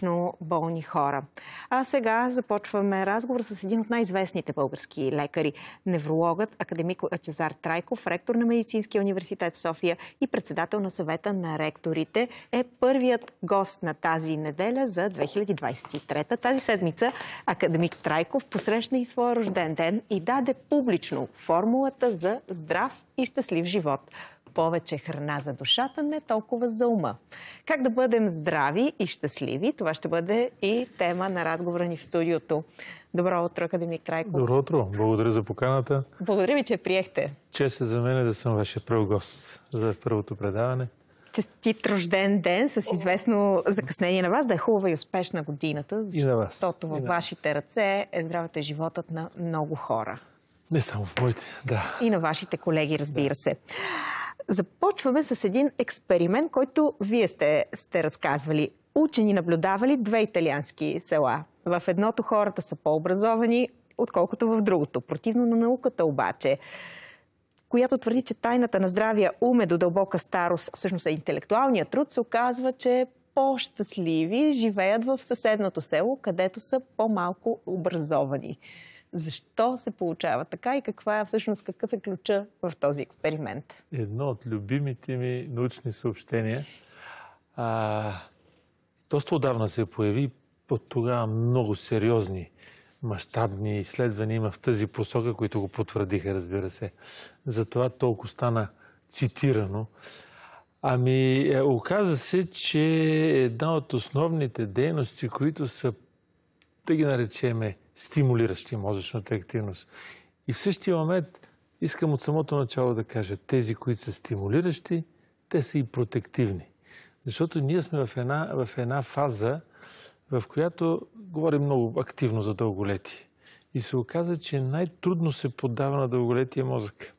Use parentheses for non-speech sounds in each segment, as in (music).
хронично болни хора. А сега започваме разговор с един от най-известните български лекари, неврологът, академик Ачезар Трайков, ректор на Медицинския университет в София и председател на съвета на ректорите, е първият гост на тази неделя за 2023. Тази седмица академик Трайков посрещна и своя рожден ден и даде публично формулата за здрав и щастлив живот повече храна за душата, не толкова за ума. Как да бъдем здрави и щастливи? Това ще бъде и тема на разговора ни в студиото. Добро утро, академик Крайков. Добро утро. Благодаря за поканата. Благодаря ви, че приехте. Чест е за мен да съм вашия първ гост за първото предаване. Честит рожден ден с известно закъснение на вас. Да е хубава и успешна годината, защото във вашите ръце е здравето и животът на много хора. Не само в моите, да. И на вашите колеги, разбира да. се. Започваме с един експеримент, който вие сте, сте разказвали. Учени наблюдавали две италиански села. В едното хората са по-образовани, отколкото в другото. Противно на науката обаче, която твърди, че тайната на здравия ум е до дълбока старост, всъщност е интелектуалният труд, се оказва, че по-щастливи живеят в съседното село, където са по-малко образовани. Защо се получава така и каква е всъщност какъв е ключа в този експеримент? Едно от любимите ми научни съобщения. А, доста отдавна се появи, от тогава много сериозни мащабни изследвания има в тази посока, които го потвърдиха, разбира се. Затова толкова стана цитирано. Ами, е, оказва се, че една от основните дейности, които са да ги наречеме, стимулиращи мозъчната активност. И в същия момент искам от самото начало да кажа, тези, които са стимулиращи, те са и протективни. Защото ние сме в една, в една фаза, в която говорим много активно за дълголетие. И се оказа, че най-трудно се поддава на дълголетие мозък.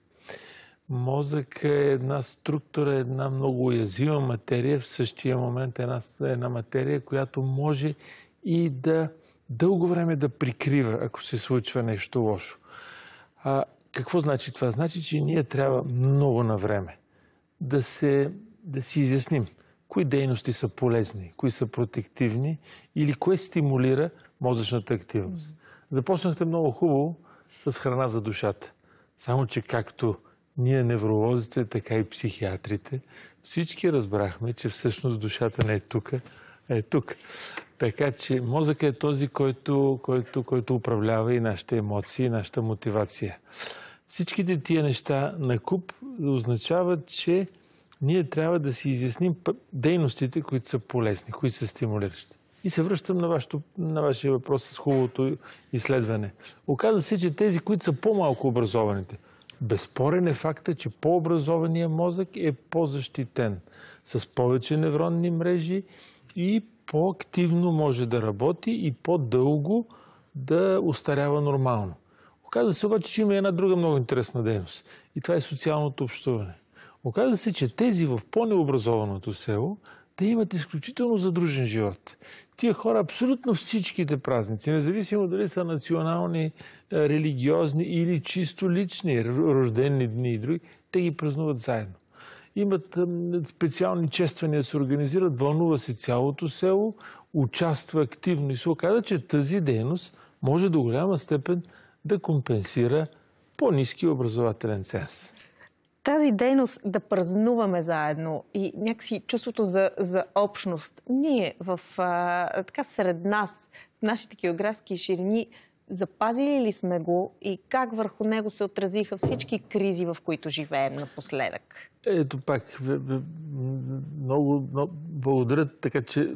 Мозък е една структура, една много уязвима материя, в същия момент една, една материя, която може и да дълго време да прикрива, ако се случва нещо лошо. А, какво значи това? Значи, че ние трябва много на време да, се, да си изясним кои дейности са полезни, кои са протективни или кое стимулира мозъчната активност. Започнахте много хубаво с храна за душата. Само, че както ние невролозите, така и психиатрите, всички разбрахме, че всъщност душата не е тук, а е тук. Така че мозъка е този, който, който, който управлява и нашите емоции, и нашата мотивация. Всичките тия неща на куп означават, че ние трябва да си изясним дейностите, които са полезни, които са стимулиращи. И се връщам на, вашето, на вашия въпрос с хубавото изследване. Оказва се, че тези, които са по-малко образованите, безспорен е факта, че по-образования мозък е по-защитен с повече невронни мрежи и по-активно може да работи и по-дълго да устарява нормално. Оказва се обаче, че има една друга много интересна дейност. И това е социалното общуване. Оказва се, че тези в по-необразованото село, те имат изключително задружен живот. Тия хора абсолютно всичките празници, независимо дали са национални, е, религиозни или чисто лични, рождени дни и други, те ги празнуват заедно имат специални чествания, се организират, вълнува се цялото село, участва активно и се оказа, че тази дейност може до голяма степен да компенсира по-низки образователен сенс. тази дейност да празнуваме заедно и някакси чувството за, за общност. Ние в, а, така сред нас, в нашите географски ширини, Запазили ли сме го и как върху него се отразиха всички кризи, в които живеем напоследък? Ето пак, много, много благодаря, така че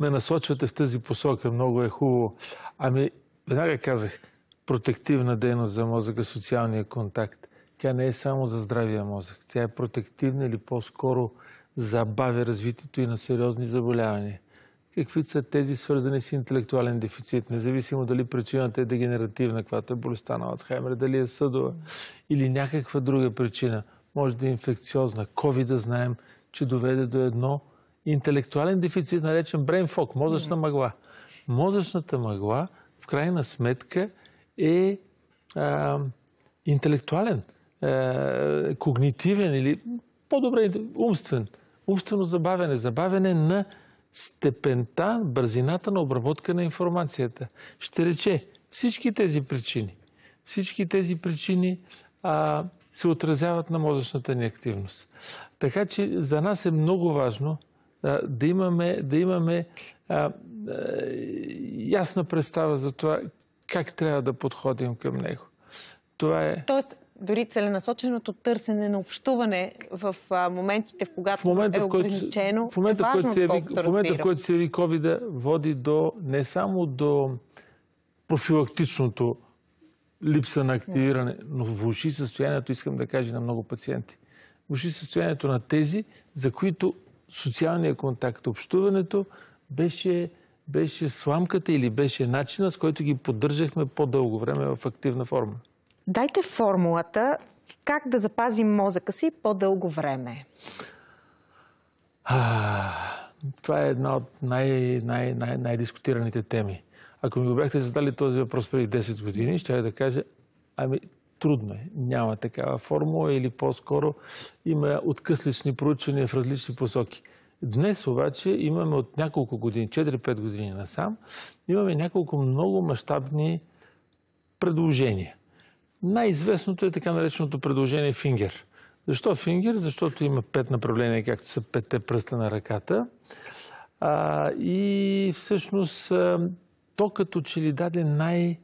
ме насочвате в тази посока. Много е хубаво. Ами, веднага казах, протективна дейност за мозъка, социалния контакт. Тя не е само за здравия мозък. Тя е протективна или по-скоро забавя развитието и на сериозни заболявания какви са тези свързани с интелектуален дефицит, независимо дали причината е дегенеративна, която е болестта на Алцхаймер, дали е съдова или някаква друга причина, може да е инфекциозна. COVID да знаем, че доведе до едно интелектуален дефицит, наречен brain fog, мозъчна мъгла. Мозъчната мъгла, в крайна сметка, е а, интелектуален, а, когнитивен или по-добре умствен. Умствено забавяне, забавяне на степента, бързината на обработка на информацията. Ще рече всички тези причини. Всички тези причини а, се отразяват на мозъчната ни активност. Така че за нас е много важно а, да имаме, да имаме а, а, ясна представа за това как трябва да подходим към него. Това е... Тоест, дори целенасоченото търсене на общуване в моментите, в когато в момента, е ограничено, в момента, е важно, в, в момента, в който се яви COVID-а, води до, не само до профилактичното липса на активиране, но влуши състоянието, искам да кажа на много пациенти. Влуши състоянието на тези, за които социалния контакт, общуването беше, беше сламката или беше начина, с който ги поддържахме по-дълго време в активна форма. Дайте формулата как да запазим мозъка си по-дълго време. (sighs) това е една от най-дискутираните теми. Ако ми го бяхте задали този въпрос преди 10 години, ще я да кажа, ами трудно е. Няма такава формула или по-скоро има откъслични проучвания в различни посоки. Днес обаче имаме от няколко години, 4-5 години насам, имаме няколко много мащабни предложения. Най-известното е така нареченото предложение фингер. Защо фингер? Защото има пет направления, както са петте пръста на ръката. А, и всъщност то като че ли даде най-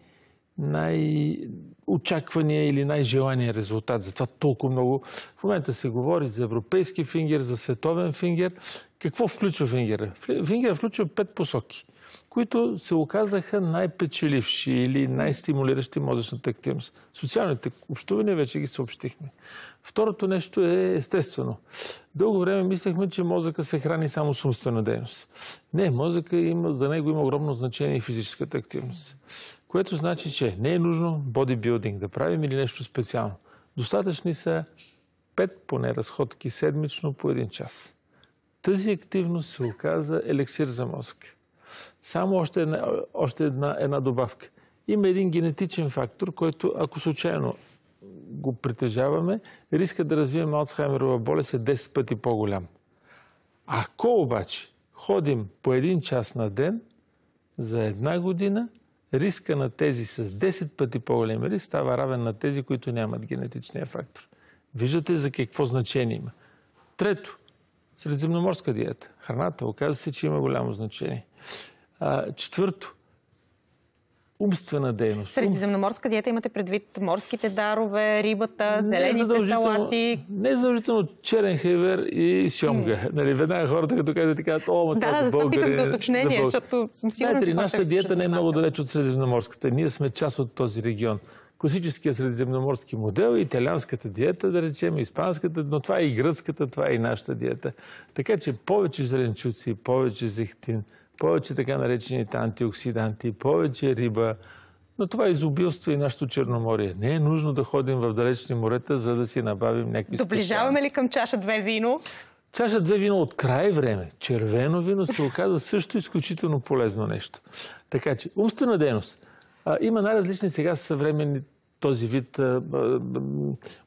най-очаквания или най-желания резултат. Затова толкова много. В момента се говори за европейски фингер, за световен фингер. Какво включва фингера? Фингера включва пет посоки които се оказаха най-печеливши или най-стимулиращи мозъчната активност. Социалните общувания вече ги съобщихме. Второто нещо е естествено. Дълго време мислехме, че мозъка се храни само с умствена дейност. Не, мозъка има, за него има огромно значение и физическата активност. Което значи, че не е нужно бодибилдинг да правим или нещо специално. Достатъчни са пет поне разходки седмично по един час. Тази активност се оказа елексир за мозъка. Само още една, още една, една добавка. Има един генетичен фактор, който ако случайно го притежаваме, риска да развием Алцхаймерова болест е 10 пъти по-голям. Ако обаче ходим по един час на ден, за една година риска на тези с 10 пъти по-голям риск става равен на тези, които нямат генетичния фактор. Виждате за какво значение има. Трето, средиземноморска диета. Храната, оказва се, че има голямо значение. А, четвърто, умствена дейност. Средиземноморска диета имате предвид морските дарове, рибата, зелените не салати. Не е задължително черен Хевер и сьомга. Нали, веднага хората, като кажат, така, о, ма да, това е да, българи, питам за уточнение, защото съм сигурна, Знаете ли, нашата диета не е много далеч от Средиземноморската. Ние сме част от този регион класическия средиземноморски модел, италианската диета, да речем, испанската, но това е и гръцката, това е и нашата диета. Така че повече зеленчуци, повече зехтин, повече така наречените антиоксиданти, повече риба, но това е изобилство и нашето Черноморие. Не е нужно да ходим в далечни морета, за да си набавим някакви Доближаваме ли към чаша две вино? Чаша две вино от край време, червено вино, се оказа също изключително полезно нещо. Така че умствена дейност – а, има най-различни сега съвременни този вид а, а,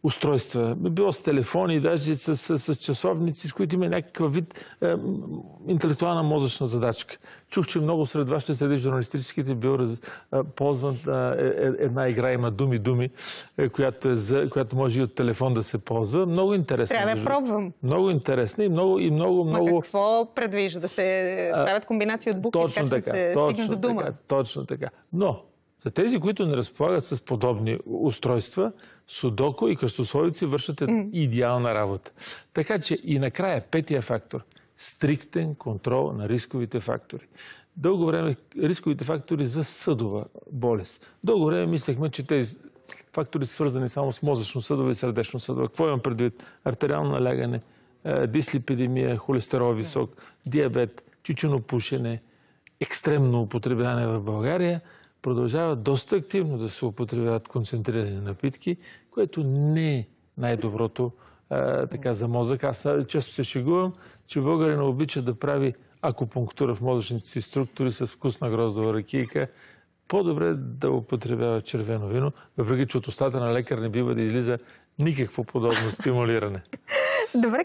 устройства. Било с телефони, даже с, с, с часовници, с които има някакъв вид а, интелектуална мозъчна задачка. Чух, че много сред вас ще среди журналистическите бил раз, а, ползван а, е, е, една игра, има думи-думи, е, която, е която може и от телефон да се ползва. Много интересно. Трябва да пробвам. Много интересно и много, и много, много... какво предвижда? Да се правят комбинации от букви, точно как така, да се точно до дума? Така, точно така. Но за тези, които не разполагат с подобни устройства, судоко и кръстословици вършат идеална работа. Така че и накрая петия фактор – стриктен контрол на рисковите фактори. Дълго време рисковите фактори за съдова болест. Дълго време мислехме, че тези фактори са свързани само с мозъчно-съдова и сърдечно-съдова. Какво имам предвид? Артериално налягане, е, дислипидемия, холестерол висок, диабет, пушене, екстремно употребяване в България – продължават доста активно да се употребяват концентрирани напитки, което не е най-доброто така за мозък. Аз често се шегувам, че българина обича да прави акупунктура в мозъчните си структури с вкусна гроздова ракийка. По-добре да употребява червено вино, въпреки че от устата на лекар не бива да излиза никакво подобно (laughs) стимулиране. Добре,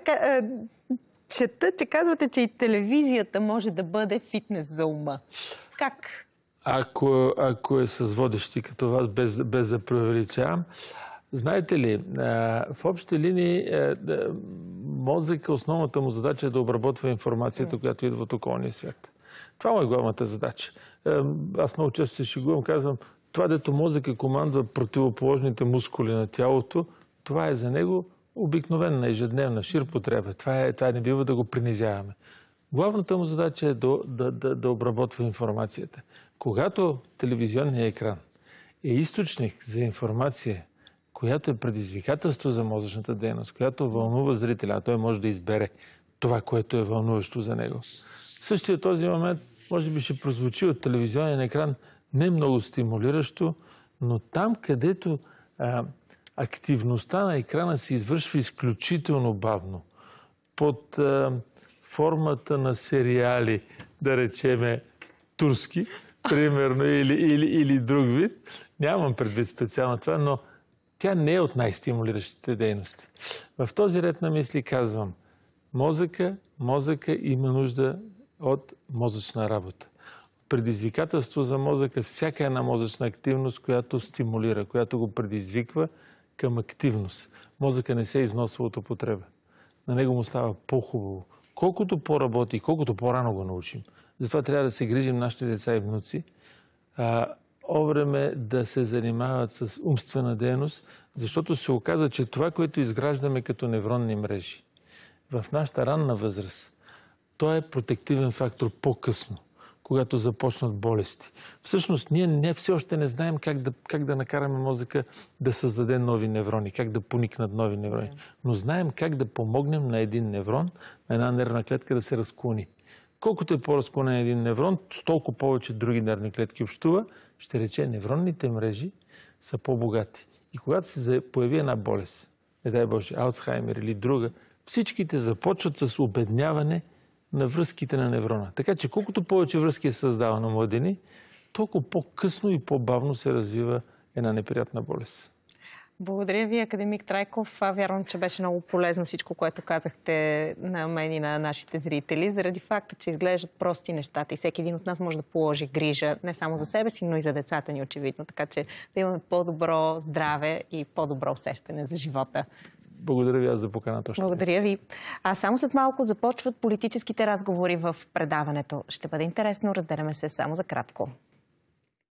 чета, че казвате, че и телевизията може да бъде фитнес за ума. Как? ако, ако е с водещи като вас, без, без да преувеличавам. Знаете ли, в общи линии е, е, мозъка, основната му задача е да обработва информацията, която идва от околния свят. Това му е главната задача. Е, аз много често се шегувам, казвам, това дето мозъка командва противоположните мускули на тялото, това е за него обикновена, ежедневна, шир потреба. Това, е, това не бива да го принизяваме. Главната му задача е да, да, да, да обработва информацията. Когато телевизионният екран е източник за информация, която е предизвикателство за мозъчната дейност, която вълнува зрителя, а той може да избере това, което е вълнуващо за него. В същия този момент, може би ще прозвучи от телевизионен екран не много стимулиращо, но там, където а, активността на екрана се извършва изключително бавно, под а, формата на сериали, да речеме турски, примерно, или, или, или друг вид. Нямам предвид специално това, но тя не е от най-стимулиращите дейности. В този ред на мисли казвам, мозъка, мозъка има нужда от мозъчна работа. Предизвикателство за мозъка е всяка една мозъчна активност, която стимулира, която го предизвиква към активност. Мозъка не се износва от употреба. На него му става по-хубаво, колкото по-работи, колкото по-рано го научим, затова трябва да се грижим нашите деца и внуци, овреме да се занимават с умствена дейност, защото се оказа, че това, което изграждаме като невронни мрежи в нашата ранна възраст, то е протективен фактор по-късно когато започнат болести. Всъщност, ние не, все още не знаем как да, как да накараме мозъка да създаде нови неврони, как да поникнат нови неврони. Но знаем как да помогнем на един неврон, на една нервна клетка да се разклони. Колкото е по-разклонен един неврон, толкова повече други нервни клетки общува, ще рече невронните мрежи са по-богати. И когато се появи една болест, не дай Боже, Алцхаймер или друга, всичките започват с обедняване – на връзките на неврона. Така че колкото повече връзки е създава на младени, толкова по-късно и по-бавно се развива една неприятна болест. Благодаря ви, академик Трайков. Вярвам, че беше много полезно всичко, което казахте на мен и на нашите зрители, заради факта, че изглеждат прости нещата и всеки един от нас може да положи грижа не само за себе си, но и за децата ни, очевидно. Така че да имаме по-добро здраве и по-добро усещане за живота. Благодаря ви аз за поканата. Благодаря ви. А само след малко започват политическите разговори в предаването. Ще бъде интересно. Разделяме се само за кратко.